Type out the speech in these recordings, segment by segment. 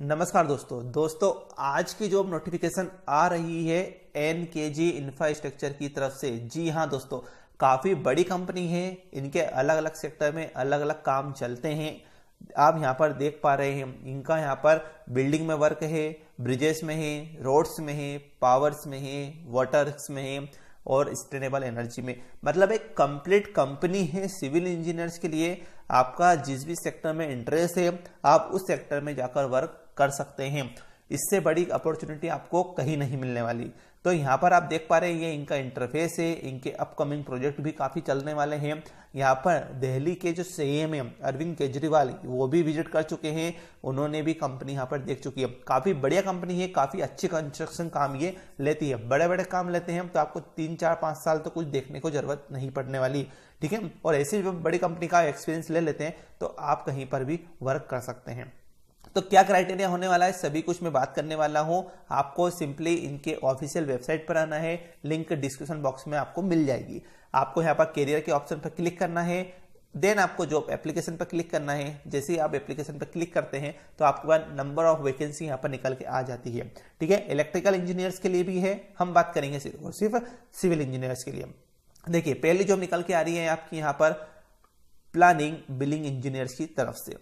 नमस्कार दोस्तों दोस्तों आज की जो नोटिफिकेशन आ रही है एन के जी इंफ्रास्ट्रक्चर की तरफ से जी हाँ दोस्तों काफ़ी बड़ी कंपनी है इनके अलग अलग सेक्टर में अलग अलग काम चलते हैं आप यहाँ पर देख पा रहे हैं इनका यहाँ पर बिल्डिंग में वर्क है ब्रिजेस में है रोड्स में है पावर्स में है वाटर्स में है और स्टेनेबल एनर्जी में मतलब एक कंप्लीट कंपनी है सिविल इंजीनियर्स के लिए आपका जिस भी सेक्टर में इंटरेस्ट है आप उस सेक्टर में जाकर वर्क कर सकते हैं इससे बड़ी अपॉर्चुनिटी आपको कहीं नहीं मिलने वाली तो यहाँ पर आप देख पा रहे हैं ये इनका इंटरफेस है इनके अपकमिंग प्रोजेक्ट भी काफ़ी चलने वाले हैं यहाँ पर दिल्ली के जो सीएम है अरविंद केजरीवाल वो भी विजिट कर चुके हैं उन्होंने भी कंपनी यहाँ पर देख चुकी है काफ़ी बढ़िया कंपनी है काफ़ी अच्छी कंस्ट्रक्शन काम ये लेती है बड़े बड़े काम लेते हैं तो आपको तीन चार पांच साल तो कुछ देखने को ज़रूरत नहीं पड़ने वाली ठीक है और ऐसी बड़ी कंपनी का एक्सपीरियंस ले लेते हैं तो आप कहीं पर भी वर्क कर सकते हैं तो क्या क्राइटेरिया होने वाला है सभी कुछ मैं बात करने वाला हूं आपको सिंपली इनके ऑफिशियल वेबसाइट पर आना है लिंक डिस्क्रिप्शन बॉक्स में आपको मिल जाएगी आपको यहाँ पर कैरियर के ऑप्शन पर क्लिक करना है देन आपको जॉब एप्लीकेशन पर क्लिक करना है जैसे ही आप एप्लीकेशन पर क्लिक करते हैं तो आपके पास नंबर ऑफ वैकेंसी यहाँ पर निकल के आ जाती है ठीक है इलेक्ट्रिकल इंजीनियर्स के लिए भी है हम बात करेंगे सिर्फ और सिर्फ सिविल इंजीनियर्स के लिए देखिए पहली जॉब निकल के आ रही है आपकी यहाँ पर प्लानिंग बिलिंग इंजीनियर्स की तरफ से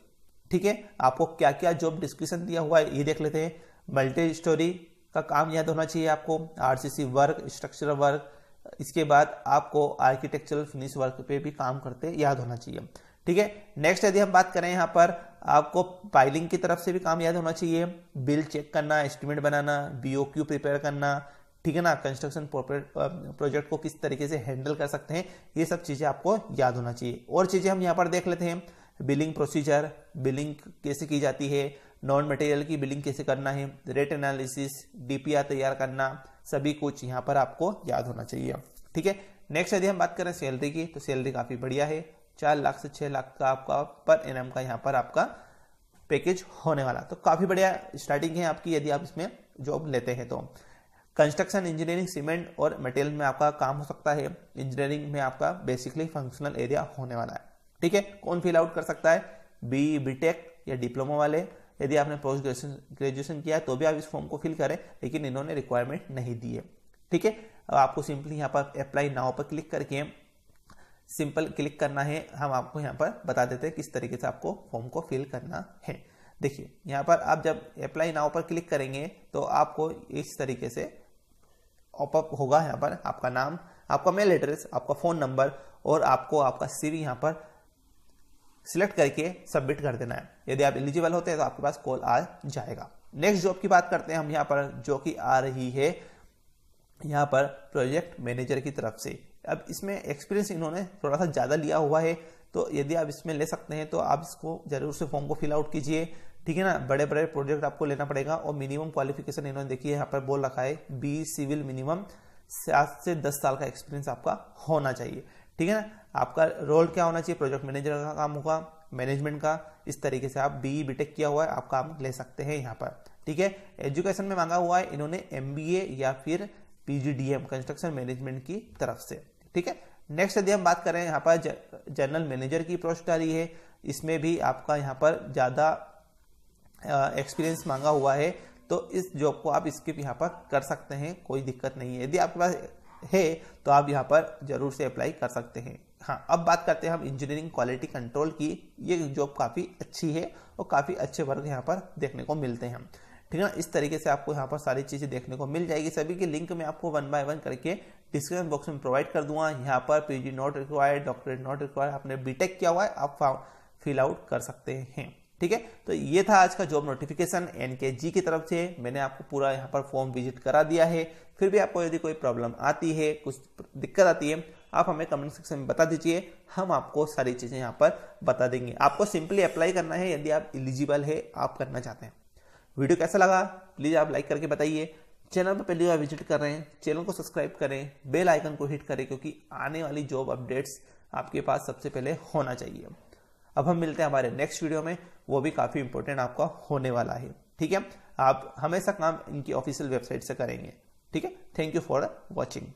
ठीक है आपको क्या क्या जॉब डिस्क्रिप्शन दिया हुआ है ये देख लेते हैं मल्टी स्टोरी का काम याद होना चाहिए आपको आरसीसी वर्क स्ट्रक्चर वर्क इसके बाद आपको आर्किटेक्चरल फिनिश वर्क पे भी काम करते याद होना चाहिए ठीक है नेक्स्ट यदि हम बात करें यहाँ पर आपको पाइलिंग की तरफ से भी काम याद होना चाहिए बिल चेक करना एस्टिमेट बनाना बीओक्यू प्रिपेयर करना ठीक है ना कंस्ट्रक्शन प्रोजेक्ट को किस तरीके से हैंडल कर सकते हैं ये सब चीज़ें आपको याद होना चाहिए और चीज़ें हम यहाँ पर देख लेते हैं बिलिंग प्रोसीजर बिलिंग कैसे की जाती है नॉन मटेरियल की बिलिंग कैसे करना है रेट एनालिसिस डीपीआर तैयार करना सभी कुछ यहाँ पर आपको याद होना चाहिए ठीक है नेक्स्ट यदि हम बात करें सैलरी की तो सैलरी काफ़ी बढ़िया है चार लाख से छः लाख का आपका पर एन का यहाँ पर आपका पैकेज होने वाला तो काफ़ी बढ़िया स्टार्टिंग है आपकी यदि आप इसमें जॉब लेते हैं तो कंस्ट्रक्शन इंजीनियरिंग सीमेंट और मटेरियल में आपका काम हो सकता है इंजीनियरिंग में आपका बेसिकली फंक्शनल एरिया होने वाला है ठीक है कौन फिल आउट कर सकता है बी बीटेक या डिप्लोमा वाले यदि आपने पोस्ट ग्रेजुएशन ग्रेजुएशन किया तो भी आप इस फॉर्म को फिल करें लेकिन इन्होंने रिक्वायरमेंट नहीं दी है ठीक है अब आपको सिंपली यहाँ पर अप्लाई नाव पर क्लिक करके सिंपल क्लिक करना है हम आपको यहाँ पर बता देते हैं किस तरीके से आपको फॉर्म को फिल करना है देखिए यहाँ पर आप जब अप्लाई नाव पर क्लिक करेंगे तो आपको इस तरीके से ऑपअप होगा यहाँ पर आपका नाम आपका मेल एड्रेस आपका फ़ोन नंबर और आपको आपका सीवी यहाँ पर सिलेक्ट करके सबमिट कर देना है यदि आप एलिजिबल होते हैं तो आपके पास कॉल आ जाएगा नेक्स्ट जॉब की बात करते हैं हम यहाँ पर जो कि आ रही है यहाँ पर प्रोजेक्ट मैनेजर की तरफ से अब इसमें एक्सपीरियंस इन्होंने थोड़ा सा ज़्यादा लिया हुआ है तो यदि आप इसमें ले सकते हैं तो आप इसको ज़रूर से फॉर्म को फिलआउट कीजिए ठीक है ना बड़े बड़े प्रोजेक्ट आपको लेना पड़ेगा और मिनिमम क्वालिफिकेशन इन्होंने देखिए यहाँ पर बोल रखा है बी सिविल मिनिमम सात से दस साल का एक्सपीरियंस आपका होना चाहिए ठीक है ना आपका रोल क्या होना चाहिए प्रोजेक्ट मैनेजर का काम होगा मैनेजमेंट का इस तरीके से आप बी बीटेक किया हुआ है आप काम ले सकते हैं यहाँ पर ठीक है एजुकेशन में मांगा हुआ है इन्होंने एम या फिर पीजीडीएम कंस्ट्रक्शन मैनेजमेंट की तरफ से ठीक है नेक्स्ट यदि हम बात करें यहाँ पर जनरल मैनेजर की पोस्ट आ रही है इसमें भी आपका यहाँ पर ज़्यादा एक्सपीरियंस मांगा हुआ है तो इस जॉब को आप स्किप यहाँ पर कर सकते हैं कोई दिक्कत नहीं है यदि आपके पास है तो आप यहाँ पर जरूर से अप्लाई कर सकते हैं हाँ अब बात करते हैं हम इंजीनियरिंग क्वालिटी कंट्रोल की ये जॉब काफ़ी अच्छी है और काफ़ी अच्छे वर्ग यहाँ पर देखने को मिलते हैं ठीक है ना इस तरीके से आपको यहाँ पर सारी चीज़ें देखने को मिल जाएगी सभी की लिंक मैं आपको वन बाय वन करके डिस्क्रिप्शन बॉक्स में प्रोवाइड कर दूंगा यहाँ पर PG not required doctorate not required आपने बीटेक किया हुआ है आप फिल आउट कर सकते हैं ठीक है तो ये था आज का जॉब नोटिफिकेशन एन के जी की तरफ से मैंने आपको पूरा यहाँ पर फॉर्म विजिट करा दिया है फिर भी आपको यदि कोई प्रॉब्लम आती है कुछ दिक्कत आती है आप हमें कमेंट सेक्शन में बता दीजिए हम आपको सारी चीज़ें यहाँ पर बता देंगे आपको सिंपली अप्लाई करना है यदि आप इलिजिबल है आप करना चाहते हैं वीडियो कैसा लगा प्लीज़ आप लाइक करके बताइए चैनल पर पहली बार विजिट कर रहे हैं चैनल को सब्सक्राइब करें बेल आइकन को हिट करें क्योंकि आने वाली जॉब अपडेट्स आपके पास सबसे पहले होना चाहिए अब हम मिलते हैं हमारे नेक्स्ट वीडियो में वो भी काफ़ी इंपॉर्टेंट आपका होने वाला है ठीक है आप हमेशा काम इनकी ऑफिशियल वेबसाइट से करेंगे ठीक है थैंक यू फॉर वॉचिंग